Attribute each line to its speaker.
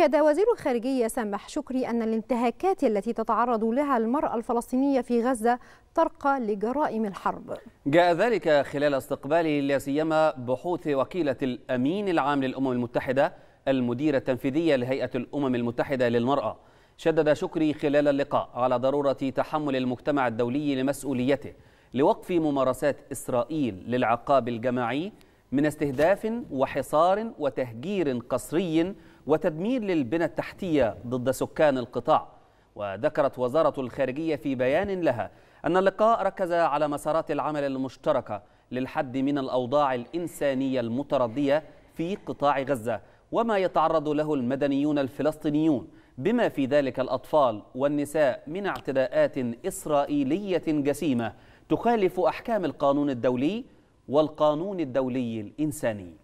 Speaker 1: أكد وزير الخارجية سامح شكري أن الانتهاكات التي تتعرض لها المرأة الفلسطينية في غزة ترقى لجرائم الحرب
Speaker 2: جاء ذلك خلال استقباله لاسيما بحوث وكيلة الأمين العام للأمم المتحدة المديرة التنفيذية لهيئة الأمم المتحدة للمرأة شدد شكري خلال اللقاء على ضرورة تحمل المجتمع الدولي لمسؤوليته لوقف ممارسات إسرائيل للعقاب الجماعي من استهداف وحصار وتهجير قسري وتدمير للبنى التحتية ضد سكان القطاع وذكرت وزارة الخارجية في بيان لها أن اللقاء ركز على مسارات العمل المشتركة للحد من الأوضاع الإنسانية المتردية في قطاع غزة وما يتعرض له المدنيون الفلسطينيون بما في ذلك الأطفال والنساء من اعتداءات إسرائيلية جسيمة تخالف أحكام القانون الدولي والقانون الدولي الإنساني